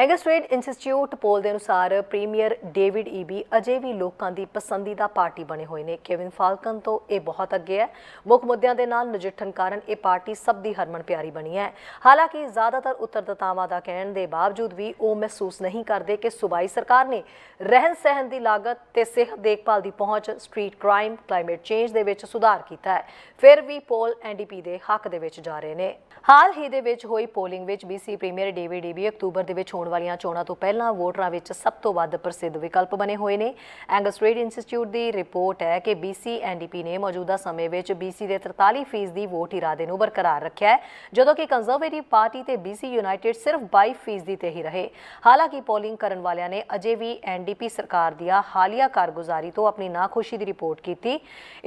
ਐਂਗਸਟ੍ਰੇਡ institute poll ਦੇ ਅਨੁਸਾਰ premier David Eby ਅਜੇ ਵੀ ਲੋਕਾਂ ਦੀ ਪਸੰਦੀਦਾ ਪਾਰਟੀ ਬਣੇ ਹੋਏ ਨੇ ਕੇਵਿਨ ਫਾਲਕਨ ਤੋਂ ਇਹ ਬਹੁਤ ਅੱਗੇ ਹੈ ਮੁੱਖ ਮੁੱਦਿਆਂ ਦੇ ਨਾਲ ਨਜਿੱਠਣ ਕਾਰਨ ਇਹ ਪਾਰਟੀ ਸਭ ਦੀ ਹਰਮਨ ਪਿਆਰੀ ਬਣੀ ਹੈ ਹਾਲਾਂਕਿ ਜ਼ਿਆਦਾਤਰ ਉੱਤਰਦਾਤਾਵਾਂ ਦਾ ਕਹਿਣ ਦੇ ਬਾਵਜੂਦ ਵੀ ਉਹ ਮਹਿਸੂਸ ਨਹੀਂ ਕਰਦੇ ਕਿ ਸੁਬਾਈ ਸਰਕਾਰ ਨੇ ਰਹਿਣ ਸਹਿਣ ਦੀ ਲਾਗਤ ਤੇ ਸਿਹਤ ਦੇਖਭਾਲ ਦੀ ਪਹੁੰਚ ਸਟਰੀਟ ਕ੍ਰਾਈਮ ਕਲਾਈਮੇਟ ਚੇਂਜ ਦੇ ਵਿੱਚ ਸੁਧਾਰ ਕੀਤਾ ਹੈ ਫਿਰ ਵੀ ਪੋਲ ਐਨਡੀਪੀ ਦੇ ਹੱਕ ਦੇ ਵਿੱਚ ਜਾ ਰਹੇ ਨੇ ਹਾਲ ਹੀ ਦੇ ਵਿੱਚ ਹੋਈ ਪੋਲਿੰਗ ਵਿੱਚ ਬੀਸੀ ਪ੍ਰੀਮੀਅਰ ਡੇਵਿਡ ਈਬੀ ਅਕਤੂਬਰ ਦੇ ਵਿੱਚ ਹੋਣ ਵਾਲੀਆਂ ਚੋਣਾਂ ਤੋਂ ਪਹਿਲਾਂ ਵੋਟਰਾਂ ਵਿੱਚ ਸਭ ਤੋਂ ਵੱਧ ਪ੍ਰਸਿੱਧ ਵਿਕਲਪ ਬਣੇ ਹੋਏ ਨੇ ਐਂਗਸ ਰੇਡ ਇੰਸਟੀਚਿਊਟ ਦੀ ਰਿਪੋਰਟ ਹੈ ਕਿ BC NDP ਨੇ ਮੌਜੂਦਾ ਸਮੇਂ ਵਿੱਚ BC ਦੇ 43% ਦੀ ਵੋਟ ਇਰਾਦੇ ਨੂੰ ਬਰਕਰਾਰ ਰੱਖਿਆ ਹੈ ਜਦੋਂ ਕਿ ਕੰਜ਼ਰਵੇਟਿਵ ਪਾਰਟੀ ਤੇ BC ਯੂਨਾਈਟਿਡ ਸਿਰਫ 22% ਤੇ ਹੀ ਰਹੇ ਹਾਲਾਂਕਿ ਪੋਲਿੰਗ ਕਰਨ ਵਾਲਿਆਂ ਨੇ ਅਜੇ ਵੀ NDP ਸਰਕਾਰ ਦੀਆਂ ਹਾਲੀਆ ਕਾਰਗੁਜ਼ਾਰੀ ਤੋਂ ਆਪਣੀ ਨਾਖੁਸ਼ੀ ਦੀ ਰਿਪੋਰਟ ਕੀਤੀ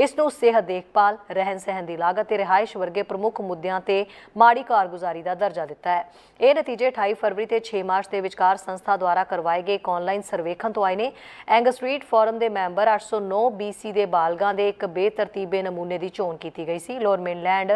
ਇਸ ਨੂੰ ਸਿਹਤ ਦੇਖਭਾਲ ਰਹਿਣ ਸਹਿਣ ਦੀ ਲਾਗਤ ਤੇ ਰਿਹਾਇਸ਼ ਵਰਗੇ ਪ੍ਰਮੁੱਖ ਮੁੱਦਿਆਂ ਤੇ ਮਾੜੀ ਕਾਰਗੁਜ਼ਾਰੀ ਦਾ ਦਰਜਾ ਦਿੱਤਾ ਹੈ ਇਹ ਨਤੀਜੇ 28 ਫਰਵਰੀ ਤੇ 6 ਮਾਰਚ ਮਹਾਰਾਸ਼ਟਰ ਦੇ ਵਿਚਕਾਰ ਸੰਸਥਾ ਦੁਆਰਾ ਕਰਵਾਏ ਗਏ ਇੱਕ ਆਨਲਾਈਨ ਸਰਵੇਖਣ ਤੋਂ ਆਏ ਨੇ ਐਂਗ ਸਟਰੀਟ ਫੋਰਮ ਦੇ ਮੈਂਬਰ 809 BC ਦੇ ਬਾਲਗਾਂ ਦੇ ਇੱਕ ਬੇਤਰਤੀਬੇ ਨਮੂਨੇ ਦੀ ਚੋਣ ਕੀਤੀ ਗਈ ਸੀ ਲੋਰ ਮੇਨਲੈਂਡ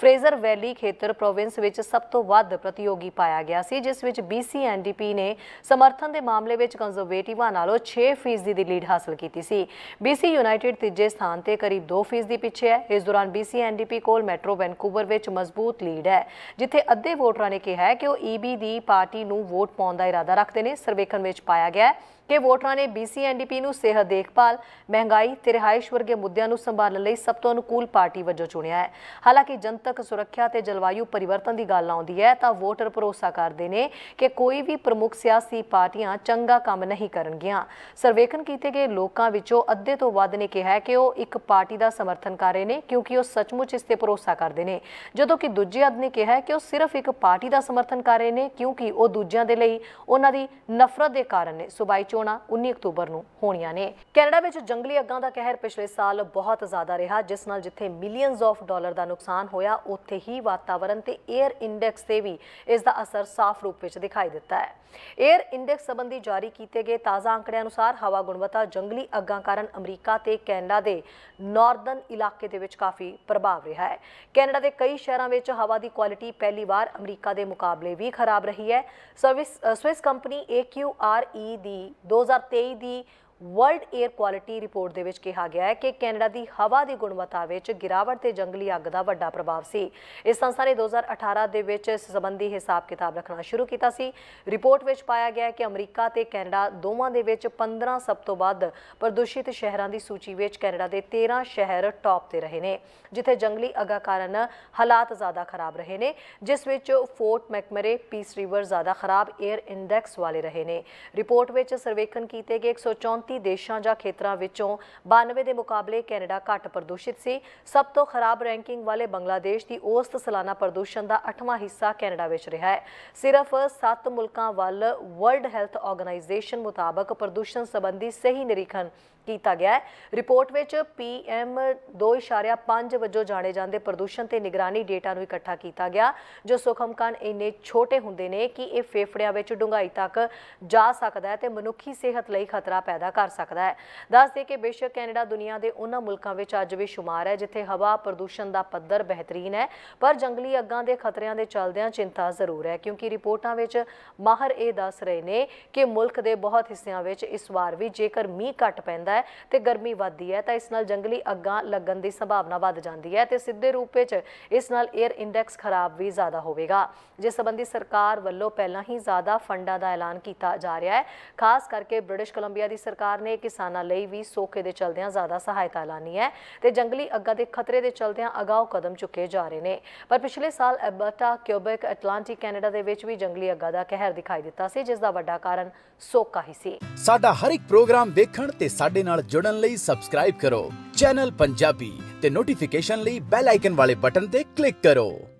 ਫਰੇਜ਼ਰ ਵੈਲੀ ਖੇਤਰ ਪ੍ਰੋਵਿੰਸ ਵਿੱਚ ਸਭ ਤੋਂ ਵੱਧ ਪ੍ਰਤੀਯੋਗੀ ਪਾਇਆ ਗਿਆ ਸੀ ਜਿਸ ਵਿੱਚ BC NDP ਨੇ ਸਮਰਥਨ ਦੇ ਮਾਮਲੇ ਵਿੱਚ ਕੰਜ਼ਰਵੇਟਿਵਾਂ ਨਾਲੋਂ 6% ਦੀ ਲੀਡ ਹਾਸਲ ਕੀਤੀ ਸੀ BC ਯੂਨਾਈਟਿਡ ਤੀਜੇ ਸਥਾਨ ਤੇ ਕਰੀਬ 2% ਦੀ ਪਿੱਛੇ ਹੈ ਇਸ ਦੌਰਾਨ BC NDP ਕੋਲ ਮੈਟਰੋ ਵੈਨਕੂਵਰ ਵਿੱਚ ਮਜ਼ਬੂਤ ਲੀਡ ਹੈ ਜਿੱਥੇ ਅੱਧੇ ਵੋਟਰਾਂ ਨੇ ਕਿਹਾ ਹੈ ਕਿ ਉਹ ਈਬੀ e ਦੀ ਪਾਰਟੀ ਨੂੰ ਵੋਟ ਪਾਉਣ ਦਾ ਇਰਾਦਾ ਰੱਖਦੇ ਨੇ ਸਰਵੇਖਣ ਵਿੱਚ ਪਾਇਆ ਗਿਆ ਹੈ ਕਿ ਵੋਟਰਾਂ ਨੇ ਬੀਸੀ ਐਨਡੀਪੀ ਨੂੰ ਸਿਹਤ ਦੇਖਭਾਲ ਮਹਿੰਗਾਈ ਤੇ ਰਹਾਇਸ਼ ਵਰਗੇ ਮੁੱਦਿਆਂ ਨੂੰ ਸੰਭਾਲਣ ਲਈ ਸਭ ਤੋਂ ਅਨੁਕੂਲ ਪਾਰਟੀ ਵਜੋਂ ਚੁਣਿਆ ਹੈ ਹਾਲਾਂਕਿ ਜਨਤਕ ਸੁਰੱਖਿਆ ਤੇ ਜਲਵਾਯੂ ਪਰਿਵਰਤਨ ਦੀ ਗੱਲ ਆਉਂਦੀ ਹੈ ਤਾਂ ਵੋਟਰ ਭਰੋਸਾ ਕਰਦੇ ਨੇ ਕਿ ਕੋਈ ਵੀ ਪ੍ਰਮੁੱਖ ਸਿਆਸੀ ਪਾਰਟੀਆਂ ਚੰਗਾ ਕੰਮ ਨਹੀਂ ਕਰਨਗੀਆਂ ਸਰਵੇਖਣ ਕੀਤੇ ਗਏ ਲੋਕਾਂ ਵਿੱਚੋਂ ਅੱਧੇ ਤੋਂ ਵੱਧ ਨੇ ਕਿਹਾ ਕਿ ਉਹ ਇੱਕ ਪਾਰਟੀ ਦਾ ਸਮਰਥਨ ਕਰ ਰਹੇ ਨੇ ਕਿਉਂਕਿ ਉਹ ਸੱਚਮੁੱਚ ਇਸ ਤੇ ਭਰੋਸਾ ਕਰਦੇ ਨੇ ਜਦੋਂ ਕਿ ਦੂਜੇ ਅੱਧ ਨੇ ਕਿਹਾ ਕਿ ਉਹ ਸਿਰਫ ਇੱਕ ਪਾਰਟੀ ਦਾ ਸਮਰਥਨ ਕਰ ਰਹੇ ਨੇ ਕਿਉਂਕਿ ਉਹ ਦੂਜਿਆਂ ਦੇ ਲਈ ਉਹਨਾਂ ਦੀ ਨਫ਼ਰਤ ਦੇ ਕਾਰਨ ਨੇ ਸੁਬਾਈ ਚੋਣਾਂ 19 ਅਕਤੂਬਰ ਨੂੰ ਹੋਣੀਆਂ ਨੇ ਕੈਨੇਡਾ ਵਿੱਚ ਜੰਗਲੀ ਅੱਗਾਂ ਦਾ ਕਹਿਰ ਪਿਛਲੇ ਸਾਲ ਬਹੁਤ ਜ਼ਿਆਦਾ ਰਿਹਾ ਜਿਸ ਨਾਲ ਜਿੱਥੇ ਮਿਲੀਅਨਸ ਆਫ ਡਾਲਰ ਦਾ ਨੁਕਸਾਨ ਹੋਇਆ ਉੱਥੇ ਹੀ ਵਾਤਾਵਰਣ ਤੇ 에ਅਰ ਇੰਡੈਕਸ ਤੇ ਵੀ ਇਸ ਦਾ ਅਸਰ ਸਾਫ਼ ਰੂਪ ਵਿੱਚ ਦਿਖਾਈ ਦਿੱਤਾ ਹੈ 에ਅਰ ਇੰਡੈਕਸ ਸੰਬੰਧੀ ਜਾਰੀ ਕੀਤੇ ਗਏ ਤਾਜ਼ਾ ਅੰਕੜਿਆਂ ਅਨੁਸਾਰ ਹਵਾ ਗੁਣਵੱਤਾ ਜੰਗਲੀ ਅੱਗਾਂ ਕਾਰਨ ਅਮਰੀਕਾ ਤੇ ਕੈਨੇਡਾ ਦੇ ਨਾਰਦਰਨ ਇਲਾਕੇ ਦੇ ਵਿੱਚ ਕਾਫੀ ਪ੍ਰਭਾਵ ਰਿਹਾ ਹੈ ਕੈਨੇਡਾ ਦੇ ਕਈ ਸ਼ਹਿਰਾਂ ਵਿੱਚ ਹਵਾ ਦੀ ਕੁਆਲਿਟੀ ਪਹਿਲੀ ਵਾਰ ਅਮਰੀਕਾ ਦੇ ਮੁਕਾਬਲੇ ਵੀ ਖਰਾਬ ਰਹੀ ਹੈ ਸਰਵਿਸ ਸਵਿਸ ਕੰਪਨੀ AQRE ਦੀ 2023 ਦੀ ਵਰਲਡ 에ਅਰ ਕੁਆਲਿਟੀ ਰਿਪੋਰਟ ਦੇ ਵਿੱਚ ਕਿਹਾ ਗਿਆ ਹੈ ਕਿ ਕੈਨੇਡਾ ਦੀ ਹਵਾ ਦੀ ਗੁਣਵੱਤਾ ਵਿੱਚ ਗਿਰਾਵਟ ਤੇ ਜੰਗਲੀ ਅੱਗ ਦਾ ਵੱਡਾ ਪ੍ਰਭਾਵ ਸੀ ਇਸ ਸੰਸਥਾ ਨੇ 2018 ਦੇ ਵਿੱਚ ਇਸ ਸੰਬੰਧੀ ਹਿਸਾਬ ਕਿਤਾਬ ਰੱਖਣਾ ਸ਼ੁਰੂ ਕੀਤਾ ਸੀ ਰਿਪੋਰਟ ਵਿੱਚ ਪਾਇਆ ਗਿਆ ਹੈ ਕਿ ਅਮਰੀਕਾ ਤੇ ਕੈਨੇਡਾ ਦੋਵਾਂ ਦੇ ਵਿੱਚ 15 ਸਭ ਤੋਂ ਵੱਧ ਪ੍ਰਦੂਸ਼ਿਤ ਸ਼ਹਿਰਾਂ ਦੀ ਸੂਚੀ ਵਿੱਚ ਕੈਨੇਡਾ ਦੇ 13 ਸ਼ਹਿਰ ਟੌਪ ਤੇ ਰਹੇ ਨੇ ਜਿੱਥੇ ਜੰਗਲੀ ਅੱਗਾਂ ਕਾਰਨ ਹਾਲਾਤ ਜ਼ਿਆਦਾ ਖਰਾਬ ਰਹੇ ਨੇ ਜਿਸ ਵਿੱਚ ਫੋਰਟ ਮੈਕਮਰੇ ਪੀਸ ਰਿਵਰ ਜ਼ਿਆਦਾ ਖਰਾਬ 에ਅਰ ਇੰਡੈਕਸ ਵਾਲੇ ਰਹੇ ਨੇ ਰਿਪੋਰਟ ਵਿੱਚ ਸਰਵੇਖਣ ਕੀਤੇ ਗਏ 134 34 ਦੇਸ਼ਾਂ ਜਾਂ ਖੇਤਰਾਂ ਵਿੱਚੋਂ 92 ਦੇ ਮੁਕਾਬਲੇ ਕੈਨੇਡਾ ਘੱਟ ਪ੍ਰਦੂਸ਼ਿਤ ਸੀ ਸਭ ਤੋਂ ਖਰਾਬ ਰੈਂਕਿੰਗ ਵਾਲੇ ਬੰਗਲਾਦੇਸ਼ ਦੀ ਔਸਤ ਸਾਲਾਨਾ ਪ੍ਰਦੂਸ਼ਣ ਦਾ 8ਵਾਂ ਹਿੱਸਾ ਕੈਨੇਡਾ ਵਿੱਚ ਰਿਹਾ ਹੈ ਸਿਰਫ 7 ਮੁਲਕਾਂ ਵੱਲ ਵਰਲਡ ਹੈਲਥ ਆਰਗੇਨਾਈਜੇਸ਼ਨ ਮੁਤਾਬਕ ਪ੍ਰਦੂਸ਼ਣ ਸੰਬੰਧੀ ਸਹੀ ਨਿਰੀਖਣ ਕੀਤਾ ਗਿਆ ਹੈ ਰਿਪੋਰਟ ਵਿੱਚ ਪੀਐਮ 2.5 ਵਜੋਂ ਜਾਣੇ ਜਾਂਦੇ ਪ੍ਰਦੂਸ਼ਣ ਤੇ ਨਿਗਰਾਨੀ ਡੇਟਾ ਨੂੰ ਇਕੱਠਾ ਕੀਤਾ ਗਿਆ ਜੋ ਸੁਖਮ ਕਣ ਇੰਨੇ ਛੋਟੇ ਹੁੰਦੇ ਨੇ ਕਿ ਇਹ ਫੇਫੜਿਆਂ ਵਿੱਚ ਡੁੰਗਾਈ ਤੱਕ ਜਾ ਸਕਦਾ ਹੈ ਤੇ ਮਨੁੱਖੀ ਸਿਹਤ ਲਈ ਖਤਰਾ ਪੈਦਾ ਕਰ ਸਕਦਾ ਹੈ ਦੱਸ ਦੇ ਕਿ ਬੇਸ਼ੱਕ ਕੈਨੇਡਾ ਦੁਨੀਆ ਦੇ ਉਹਨਾਂ ਮੁਲਕਾਂ ਵਿੱਚ ਅੱਜ ਵੀ ਸ਼ੁਮਾਰ ਹੈ ਜਿੱਥੇ ਹਵਾ ਪ੍ਰਦੂਸ਼ਣ ਦਾ ਪੱਧਰ ਬਿਹਤਰੀਨ ਹੈ ਪਰ ਜੰਗਲੀ ਅੱਗਾਂ ਦੇ ਖਤਰਿਆਂ ਦੇ ਚਲਦਿਆਂ ਚਿੰਤਾ ਜ਼ਰੂਰ ਹੈ ਕਿਉਂਕਿ ਰਿਪੋਰਟਾਂ ਵਿੱਚ ਮਾਹਰ ਇਹ ਦੱਸ ਰਹੇ ਨੇ ਕਿ ਮੁਲਕ ਦੇ ਬਹੁਤ ਹਿੱਸਿਆਂ ਵਿੱਚ ਇਸ ਵਾਰ ਵੀ ਜੇਕਰ ਮੀਂਹ ਘਟ ਪੈਂਦਾ ਹੈ ਤੇ ਗਰਮੀ ਵੱਧਦੀ ਹੈ ਤਾਂ ਇਸ ਨਾਲ ਜੰਗਲੀ ਅੱਗਾਂ ਲੱਗਣ ਦੀ ਸੰਭਾਵਨਾ ਵੱਧ ਜਾਂਦੀ ਹੈ ਤੇ ਸਿੱਧੇ ਰੂਪ ਵਿੱਚ ਇਸ ਨਾਲ 에ਅਰ ਇੰਡੈਕਸ ਖਰਾਬ ਵੀ ਜ਼ਿਆਦਾ ਹੋਵੇਗਾ ਜਿਸ ਸੰਬੰਧੀ ਸਰਕਾਰ ਵੱਲੋਂ ਪਹਿਲਾਂ ਹੀ ਜ਼ਿਆਦਾ ਫੰਡਾਂ ਦਾ ਐਲਾਨ ਕੀਤਾ ਜਾ ਰਿਹਾ ਹੈ ਖਾਸ ਕਰਕੇ ਬ੍ਰਿਟਿਸ਼ ਕੋਲੰਬੀਆ ਦੀ ਸਰਕਾਰ ਸਰਕਾਰ ਨੇ ਕਿਸਾਨਾਂ ਲਈ ਵੀ ਸੋਕੇ ਦੇ ਚਲਦਿਆਂ ਜ਼ਿਆਦਾ ਸਹਾਇਤਾ ਲਾਨੀ ਹੈ ਤੇ ਜੰਗਲੀ ਅੱਗਾ ਦੇ ਖਤਰੇ ਦੇ ਚਲਦਿਆਂ ਅਗਾਉ ਕਦਮ ਚੁੱਕੇ ਜਾ ਰਹੇ ਨੇ ਪਰ ਪਿਛਲੇ ਸਾਲ ਅਬਟਾ ਕਿਊਬਿਕ ਐਟਲਾਂਟਿਕ ਕੈਨੇਡਾ ਦੇ ਵਿੱਚ ਵੀ ਜੰਗਲੀ ਅੱਗਾ ਦਾ ਕਹਿਰ ਦਿਖਾਈ ਦਿੱਤਾ ਸੀ ਜਿਸ ਦਾ ਵੱਡਾ ਕਾਰਨ ਸੋਕਾ ਹੀ ਸੀ ਸਾਡਾ ਹਰ ਇੱਕ ਪ੍ਰੋਗਰਾਮ ਵੇਖਣ ਤੇ ਸਾਡੇ ਨਾਲ ਜੁੜਨ ਲਈ ਸਬਸਕ੍ਰਾਈਬ ਕਰੋ ਚੈਨਲ ਪੰਜਾਬੀ ਤੇ ਨੋਟੀਫਿਕੇਸ਼ਨ ਲਈ ਬੈਲ ਆਈਕਨ ਵਾਲੇ ਬਟਨ ਤੇ ਕਲਿੱਕ ਕਰੋ